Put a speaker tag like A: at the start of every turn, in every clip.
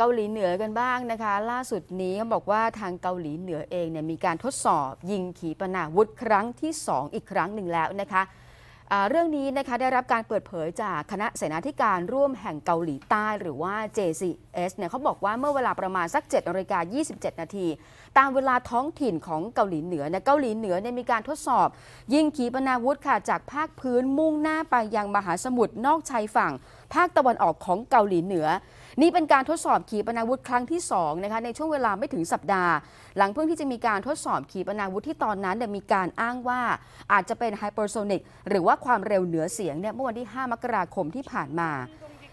A: เกาหลีเหนือกันบ้างนะคะล่าสุดนี้เขาบอกว่าทางเกาหลีเหนือเองเนี่ยมีการทดสอบ ยิงขีปนาวุธ ครั้งที่ 2 อีกครั้งหนึ่งแล้วนะคะเรื่องนี้นะคะได้รับการเปิดเผยจากคณะเสนาธิการร่วมแห่งเกาหลีใต้หรือว่า JCS เนี่ยเขาบอกว่าเมื่อเวลาประมาณสัก7นาฬิกา27นาทีตามเวลาท้องถิ่นของเกาหลีเหนือเนี่ยเกาหลีเหนือเนี่ยมีการทดสอบ ยิงขีปนาวุธค่ะจากภาคพื้นมุ่งหน้าไปยังมหาสมุทรนอกชายฝั่ง ภาคตะวันออกของเกาหลีเหนือนี่เป็นการทดสอบขีปนาวุธครั้งที่2นะคะในช่วงเวลาไม่ถึงสัปดาห์ หลังเพิ่งที่จะมีการทดสอบขีปนาวุธที่ตอนนั้นเมีการอ้างว่าอาจจะเป็นไฮเปอร์โซนิกหรือว่าความเร็วเหนือเสียงเนี่ยเมื่อวันที่ 5 มกราคมที่ผ่านมา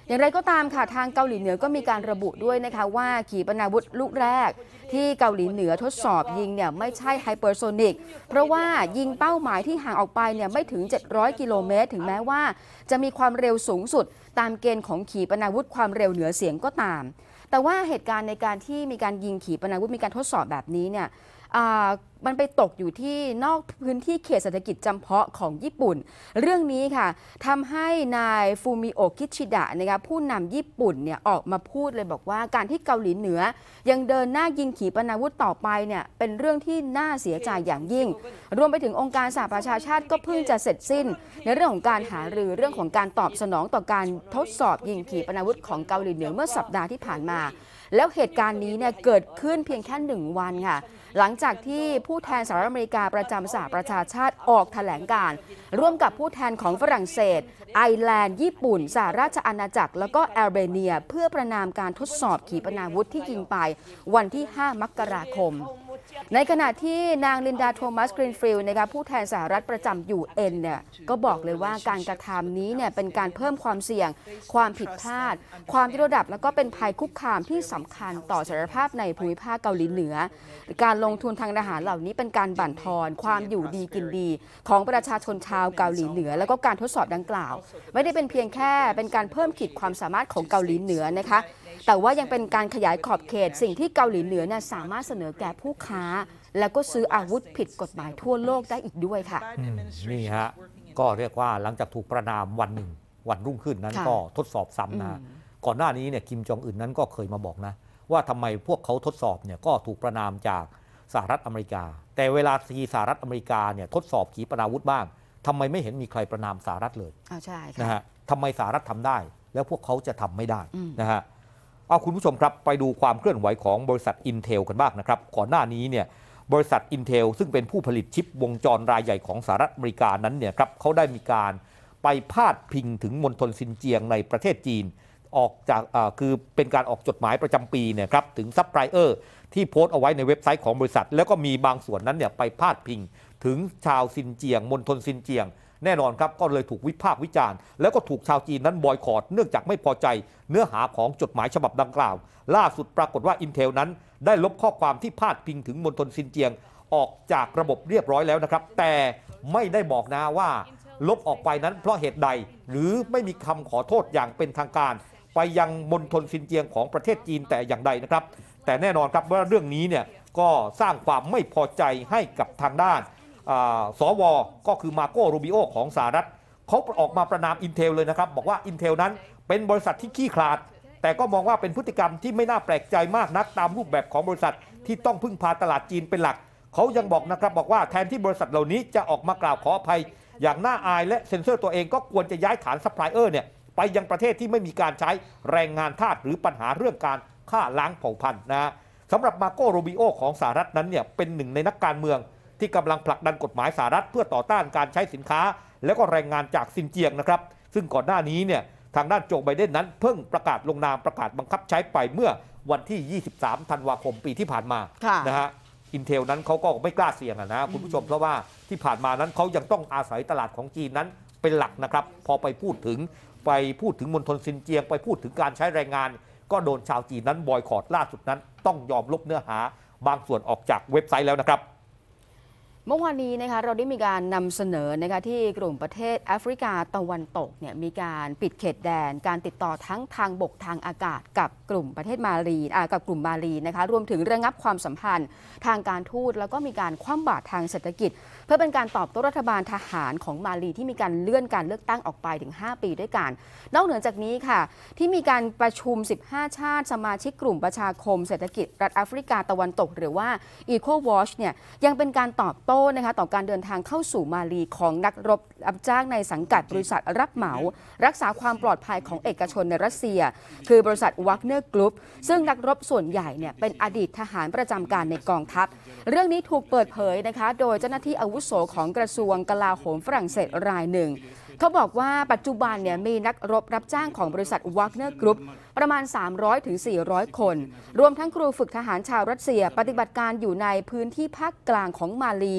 A: อย่างไรก็ตามค่ะทางเกาหลีเหนือก็มีการระบุด้วยนะคะว่าขีปนาวุธลูกแรกที่เกาหลีเหนือทดสอบยิงเนี่ยไม่ใช่ไฮเปอร์โซนิกเพราะว่ายิงเป้าหมายที่ห่างออกไปเนี่ยไม่ถึง700กิโลเมตรถึงแม้ว่าจะมีความเร็วสูงสุดตามเกณฑ์ของขีปนาวุธความเร็วเหนือเสียงก็ตาม แต่ว่าเหตุการณ์ในการที่มีการยิงขีปนาวุธมีการทดสอบแบบนี้เนี่ยมันไปตกอยู่ที่นอกพื้นที่เขตเศรษฐกิจจำเพาะของญี่ปุ่น เรื่องนี้ค่ะทำให้นายฟูมิโอกิชิดะนะคะผู้นำญี่ปุ่นเนี่ยออกมาพูดเลยบอกว่าการที่เกาหลีเหนือ ยังเดินหน้ายิงขีปนาวุธต่อไปเนี่ยเป็นเรื่องที่น่าเสียใจอย่างยิ่ง รวมไปถึงองค์การสหประชาชาติก็เพิ่งจะเสร็จสิ้น ในเรื่องของการหารือ เรื่องของการตอบสนองต่อการทดสอบยิงขีปนาวุธของเกาหลีเหนือเมื่อสัปดาห์ที่ผ่านมา แล้วเหตุการณ์นี้เนี่ยเกิดขึ้นเพียงแค่หนึ่งวันค่ะ หลังจากที่ผู้ผู้แทนสหรัฐอเมริกาประจำสหประชาชาติออกถแถลงการ ร่วมกับผู้แทนของฝรั่งเศส ไอแลนด์ญี่ปุ่นสหราชอาณาจักรแล้วก็แอลเบเนีย เพื่อประนามการทดสอบขีปนาวุธที่ยิงไป วันที่ 5มกราคมในขณะที่นางลินดาโทมัสกรีนฟิลด์นะคะผู้แทนสหรัฐประจำยูเอ็นเนี่ยก็บอกเลยว่าการกระทำนี้เนี่ยเป็นการเพิ่มความเสี่ยง ความผิดพลาด ความที่ระดับแล้วก็เป็นภัยคุกคามที่สำคัญต่อสารภาพในภูมิภาคเกาหลีเหนือ การลงทุนทางทหารเหล่านี้เป็นการบั่นทอน ความอยู่ดีกินดี ของประชาชนชาวเกาหลีเหนือ แล้วก็การทดสอบดังกล่าว ไม่ได้เป็นเพียงแค่เป็นการเพิ่มขีดความสามารถของเกาหลีเหนือนะคะแต่ว่ายังเป็นการขยายขอบเขตสิ่งที่เกาหลีเหนือเนี่ยสามารถเสนอแก่ผู้ค้า แล้วก็ซื้ออาวุธผิดกฎหมายทั่วโลกได้อีกด้วยค่ะ
B: นี่ฮะ ก็เรียกว่าหลังจากถูกประนามวันหนึ่ง วันรุ่งขึ้นนั้นก็ทดสอบซ้ำนะก่อนหน้านี้เนี่ยคิมจองอึนนั้นก็เคยมาบอกนะ ว่าทำไมพวกเขาทดสอบเนี่ยก็ถูกประนามจากสหรัฐอเมริกา แต่เวลาทีสหรัฐอเมริกาเนี่ยทดสอบขีปนาวุธบ้าง ทำไมไม่เห็นมีใครประนามสหรัฐเลยอ๋
A: อใช่นะฮะ
B: ทำไมสหรัฐทำได้ แล้วพวกเขาจะทำไม่ได้นะฮะเอาคุณผู้ชมครับ ไปดูความเคลื่อนไหวของบริษัท Intel กันบ้างนะครับก่อนหน้านี้เนี่ยบริษัท Intel ซึ่งเป็นผู้ผลิตชิปวงจรรายใหญ่ของสหรัฐอเมริกานั้นเนี่ยครับเขาได้มีการไปพาดพิงถึงมณฑลซินเจียงในประเทศจีนออกจากคือเป็นการออกจดหมายประจำปีเนี่ยครับถึงซัพพลายเออร์ที่โพสต์เอาไว้ในเว็บไซต์ของบริษัท แล้วก็มีบางส่วนนั้นเนี่ยไปพาดพิงถึงชาวซินเจียงมณฑลซินเจียงแน่นอนครับก็เลยถูกวิพากษ์วิจารณ์แล้วก็ถูกชาวจีนนั้นบอยคอรดเนื่องจากไม่พอใจ เนื้อหาของจดหมายฉบับดังกล่าว ล่าสุดปรากฏว่า Intel นั้น ได้ลบข้อความที่พาดพิงถึงมณฑลซินเจียง ออกจากระบบเรียบร้อยแล้วนะครับ แต่ไม่ได้บอกนะว่า ลบออกไปนั้นเพราะเหตุใดหรือไม่มีคำขอโทษอย่างเป็นทางการ ไปยังมณฑลซินเจียงของประเทศจีนแต่อย่างใดนะครับแต่แน่นอนครับว่าเรื่องนี้เนี่ยก็สร้างความไม่พอใจให้กับทางด้านสวก็คือมาโกโรบิโอของสหรัฐ เขาออกมาประนามอินเทลเลยนะครับ บอกว่าอินเทลนั้นเป็นบริษัทที่ขี้ขลาด แต่ก็มองว่าเป็นพฤติกรรมที่ไม่น่าแปลกใจมากนักตามรูปแบบของบริษัทที่ต้องพึ่งพาตลาดจีนเป็นหลัก เขายังบอกนะครับ บอกว่าแทนที่บริษัทเหล่านี้จะออกมากล่าวขออภัย อย่างน่าอายและเซ็นเซอร์ตัวเองก็ควรจะย้ายฐานซัพพลายเออร์เนี่ยไปยังประเทศที่ไม่มีการใช้แรงงานทาสหรือปัญหาเรื่องการฆ่าล้างเผ่าพันธุ์นะสำหรับมาโกโรบิโอของสหรัฐนั้นเนี่ยเป็นหนึ่งในนักการเมืองที่กำลังผลักดันกฎหมายสหรัฐเพื่อต่อต้านการใช้สินค้า และก็แรงงานจากซินเจียงนะครับซึ่งก่อนหน้านี้เนี่ยทางด้านโจไบเดนนั้น เพิ่งประกาศลงนามประกาศบังคับใช้ไปเมื่อวันที่ 23 ธันวาคมปีที่ผ่านมานะฮะอินเทลนั้นเขาก็ไม่กล้าเสี่ยงนะคุณผู้ชมเพราะว่าที่ผ่านมานั้นเขายังต้องอาศัยตลาดของจีนนั้น เป็นหลักนะครับ พอไปพูดถึงไปพูดถึงมณฑลซินเจียงไปพูดถึงการใช้แรงงาน ก็โดนชาวจีนนั้นบอยคอรดล่าสุดนั้นต้องยอมลบเนื้อหา บางส่วนออกจากเว็บไซต์แล้วนะครับ
A: เมื่อวานนี้นะคะเราได้มีการนำเสนอนะคะที่กลุ่มประเทศแอฟริกาตะวันตกเนี่ยมีการปิดเขตแดน การติดต่อทั้งทางบกทางอากาศกับกลุ่มประเทศมาลีอ่ากับกลุ่มมาลีนะคะรวมถึงระงับความสัมพันธ์ทางการทูตแล้วก็มีการคว่ำบาตรทางเศรษฐกิจเพื่อเป็นการตอบโต้รัฐบาลทหารของมาลี ที่มีการเลื่อนการเลือกตั้งออกไปถึง 5 ปีด้วยกัน นอกเหนือจากนี้ค่ะ ที่มีการประชุม 15 ชาติสมาชิกกลุ่มประชาคมเศรษฐกิจ รัฐแอฟริกาตะวันตก หรือว่า Eco Watch เนี่ยยังเป็นการตอบโต้นะคะต่อการเดินทางเข้าสู่มาลีของนักรบรับจ้างในสังกัดบริษัทรับเหมา รักษาความปลอดภัยของเอกชนในรัสเซีย คือบริษัทวัคเนอร์กรุ๊ปซึ่งนักรบส่วนใหญ่เนี่ยเป็นอดีตทหารประจำการในกองทัพเรื่องนี้ถูกเปิดเผยนะคะ โดยเจ้าหน้าที่อาวุโสของกระทรวงกลาโหมฝรั่งเศสรายหนึ่งเขาบอกว่าปัจจุบันเนี่ยมีนักรบรับจ้างของบริษัทวัคเนอร์กรุ๊ปประมาณ 300-400ถึง400 คน รวมทั้งครูฝึกทหารชาวรัสเซีย ปฏิบัติการอยู่ในพื้นที่ภาคกลางของมาลี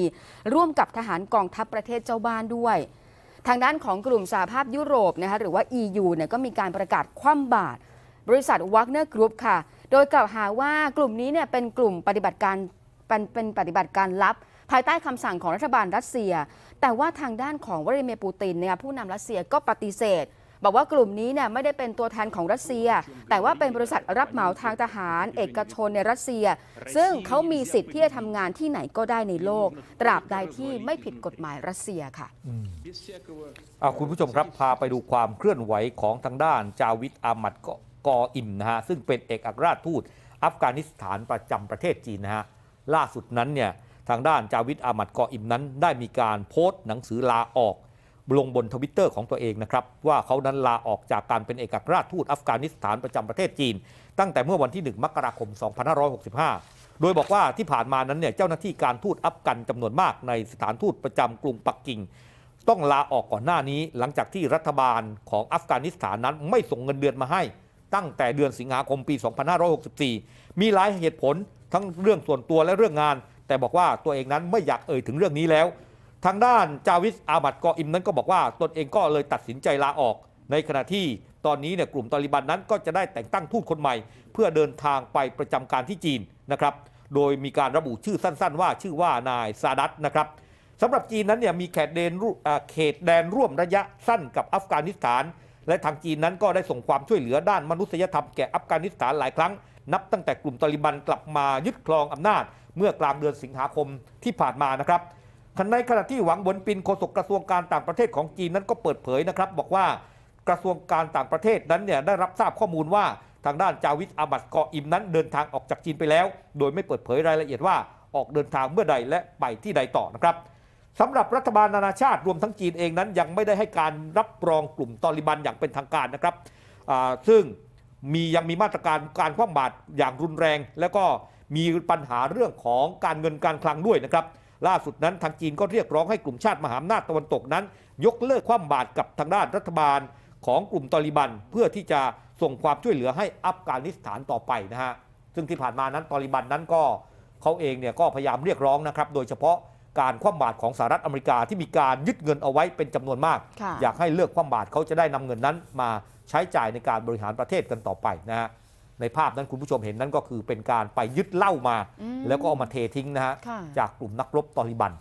A: ร่วมกับทหารกองทัพประเทศเจ้าบ้านด้วย ทางด้านของกลุ่มสหภาพยุโรปนะคะหรือว่า EU เนี่ยก็มีการประกาศคว่ำบาตรบริษัทวัคเนอร์กรุ๊ปค่ะโดยกล่าวหาว่ากลุ่มนี้เนี่ยเป็นกลุ่มปฏิบัติการเป็นเป็นปฏิบัติการลับภายใต้คำสั่งของรัฐบาลรัสเซีย แต่ว่าทางด้านของวลาดิเมียร์ปูตินเนี่ยผู้นำรัสเซียก็ปฏิเสธ บอกว่ากลุ่มนี้เนี่ยไม่ได้เป็นตัวแทนของรัสเซีย แต่ว่าเป็นบริษัทรับเหมาทางทหาร เอกชนในรัสเซีย ซึ่งเขามีสิทธิ์ที่จะทำงานที่ไหนก็ได้ในโลก ตราบใดที่ไม่ผิดกฎหมายรัสเซียค่ะ
B: อคุณผู้ชมครับพาไปดูความเคลื่อนไหวของทางด้านจาวิดอามัดกออิมนะฮะซึ่งเป็นเอกอัครราชทูตอัฟกานิสถานประจำประเทศจีนนะฮะล่าสุดนั้นเนี่ยทางด้านจาวิดอามัดกออิมนั้นได้มีการโพสต์หนังสือลาออก ลงบนทวิตเตอร์ของตัวเองนะครับ ว่าเขานั้นลาออกจากการเป็นเอกอัครราชทูตอัฟกานิสถานประจำประเทศจีน ตั้งแต่เมื่อวันที่ 1 มกราคม 2565 โดยบอกว่าที่ผ่านมานั้นเนี่ยเจ้าหน้าที่การทูตอัฟกันจำนวนมาก ในสถานทูตประจำกรุงปักกิ่ง ต้องลาออกก่อนหน้านี้หลังจากที่รัฐบาลของอัฟกานิสถานนั้น ไม่ส่งเงินเดือนมาให้ ตั้งแต่เดือนสิงหาคมปี 2564 มีหลายเหตุผลทั้งเรื่องส่วนตัวและเรื่องงานแต่บอกว่าตัวเองนั้นไม่อยากเอ่ยถึงเรื่องนี้แล้ว ทางด้านจาวิสอามัดกออิมนั้นก็บอกว่าตนเองก็เลยตัดสินใจลาออก ในขณะที่ตอนนี้เนี่ยกลุ่มตาลิบันนั้นก็จะได้แต่งตั้งทูตคนใหม่ เพื่อเดินทางไปประจำการที่จีนนะครับ โดยมีการระบุชื่อสั้นๆ ว่าชื่อว่านาย ซาดัตนะครับ สำหรับจีนนั้นเนี่ยมีเขตแดนเขตแดนร่วมระยะสั้นกับอัฟกานิสถาน และทางจีนนั้นก็ได้ส่งความช่วยเหลือด้านมนุษยธรรมแก่อัฟกานิสถานหลายครั้ง นับตั้งแต่กลุ่มตาลิบันกลับมายึดครองอำนาจเมื่อกลางเดือนสิงหาคมที่ผ่านมานะครับในขณะที่หวังบนปินโฆษกกระทรวงการต่างประเทศของจีนนั้นก็เปิดเผยนะครับ บอกว่ากระทรวงการต่างประเทศนั้นเนี่ยได้รับทราบข้อมูลว่า ทางด้านจาวิสอาบัตเกาะอิมนั้น เดินทางออกจากจีนไปแล้ว โดยไม่เปิดเผยรายละเอียดว่าออกเดินทางเมื่อใดและไปที่ใดต่อนะครับสำหรับรัฐบาลนานาชาติรวมทั้งจีนเองนั้น ยังไม่ได้ให้การรับรองกลุ่มตอริบันอย่างเป็นทางการนะครับซึ่งมียังมีมาตรการการคว่ำบาตรอย่างรุนแรงและก็มีปัญหาเรื่องของการเงินการคลังด้วยนะครับ ล่าสุดนั้นทางจีนก็เรียกร้องให้กลุ่มชาติมหาอำนาจตะวันตกนั้น ยกเลิกความบาตรกับทางด้านรัฐบาลของกลุ่มตอริบันเพื่อที่จะส่งความช่วยเหลือให้อัฟกานิสถานต่อไปนะฮะ ซึ่งที่ผ่านมานั้นตอริบันนั้นก็เขาเองเนี่ยก็พยายามเรียกร้องนะครับ โดยเฉพาะการคว่ำบาตรของสหรัฐอเมริกาที่มีการยึดเงินเอาไว้เป็นจำนวนมาก อยากให้เลิกคว่ำบาตรเขาจะได้นำเงินนั้นมาใช้จ่ายในการบริหารประเทศกันต่อไปนะฮะในภาพนั้นคุณผู้ชมเห็นนั่นก็คือเป็นการไปยึดเหล้ามา แล้วก็เอามาเททิ้งนะฮะจากกลุ่มนักรบตอริบัน